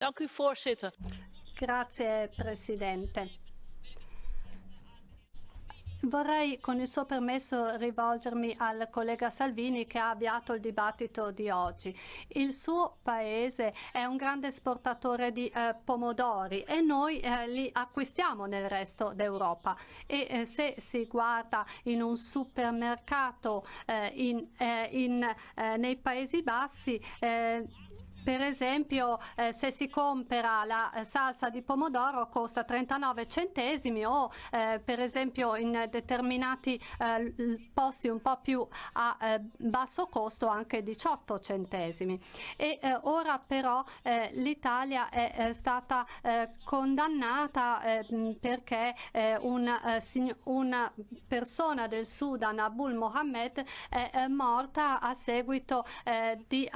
Dank u, voorzitter. Grazie, Presidente. Vorrei con il suo permesso rivolgermi al collega Salvini che ha avviato il dibattito di oggi. Il suo paese è un grande esportatore di eh, pomodori e noi eh, li acquistiamo nel resto d'Europa e eh, se si guarda in un supermercato eh, in, eh, in, eh, nei Paesi Bassi per esempio eh, se si compra la eh, salsa di pomodoro costa 39 centesimi o eh, per esempio in determinati eh, posti un po' più a eh, basso costo anche 18 centesimi. E ora però l'Italia è stata condannata perché una, una, persona del Sudan, Abul Mohammed, è morta a seguito di,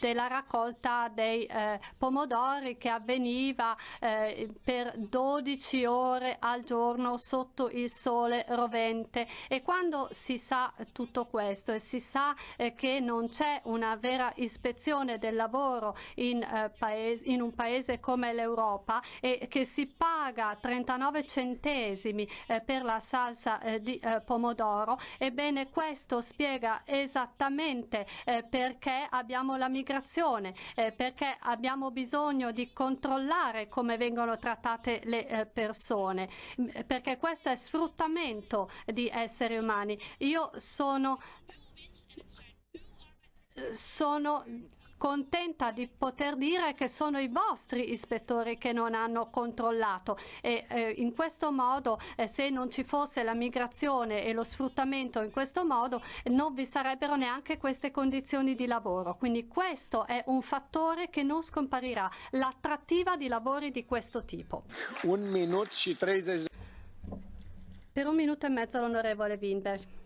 della raccolta raccolta dei eh, pomodori che avveniva eh, per 12 ore al giorno sotto il sole rovente e quando si sa tutto questo e si sa eh, che non c'è una vera ispezione del lavoro in, eh, paese, in un paese come l'Europa e che si paga 39 centesimi eh, per la salsa eh, di pomodoro, ebbene questo spiega esattamente perché abbiamo la migrazione persone eh, perché abbiamo bisogno di controllare come vengono trattate le eh, persone perché questo è sfruttamento di esseri umani. Io sono sono contenta di poter dire che sono i vostri ispettori che non hanno controllato e eh, in questo modo eh, se non ci fosse la migrazione e lo sfruttamento in questo modo non vi sarebbero neanche queste condizioni di lavoro. Quindi questo è un fattore che non scomparirà, l'attrattiva di lavori di questo tipo. Un minuto, 30... Per un minuto e mezzo l'onorevole Winberg.